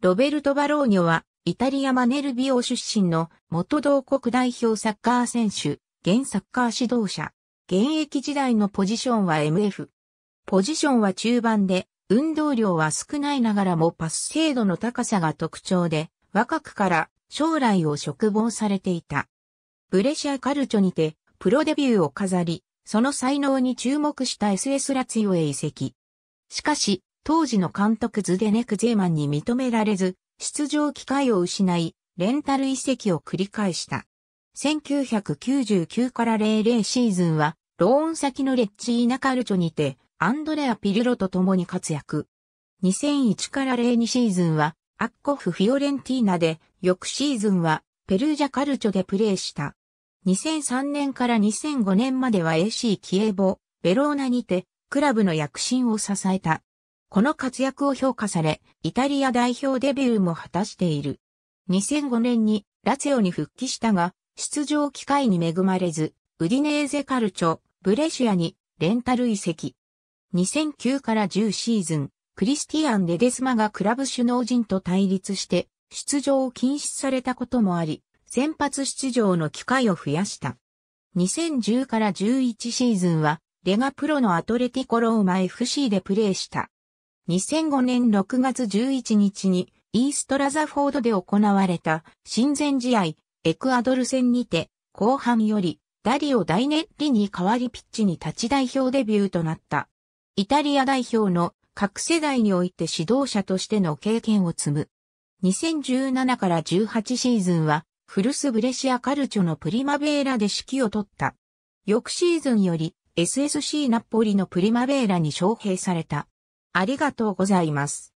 ロベルト・バローニョは、イタリア・マネルビオ出身の元同国代表サッカー選手、現サッカー指導者。現役時代のポジションは MF。ポジションは中盤で、運動量は少ないながらもパス精度の高さが特徴で、若くから将来を嘱望されていた。ブレシア・カルチョにて、プロデビューを飾り、その才能に注目した SS ラツィオへ移籍。しかし、当時の監督ズデネク・ゼーマンに認められず、出場機会を失い、レンタル移籍を繰り返した。1999から00シーズンは、ローン先のレッチーナカルチョにて、アンドレア・ピルロと共に活躍。2001から02シーズンは、アッコフ・フィオレンティーナで、翌シーズンは、ペルージャ・カルチョでプレーした。2003年から2005年までは AC キエボ、ベローナにて、クラブの躍進を支えた。この活躍を評価され、イタリア代表デビューも果たしている。2005年にラツオに復帰したが、出場機会に恵まれず、ウディネーゼカルチョ、ブレシアにレンタル移籍。2009から10シーズン、クリスティアン・デデスマがクラブ首脳陣と対立して出場を禁止されたこともあり、先発出場の機会を増やした。2010から11シーズンは、レガプロのアトレティコローマ FC でプレーした。2005年6月11日にイーストラザフォードで行われた親善試合エクアドル戦にて後半よりダリオ・ダイネッリに代わりピッチに立ち代表デビューとなった。イタリア代表の各世代において指導者としての経験を積む。2017から18シーズンはフルスブレシアカルチョのプリマベーラで指揮を取った。翌シーズンより SSC ナポリのプリマベーラに招聘された。ありがとうございます。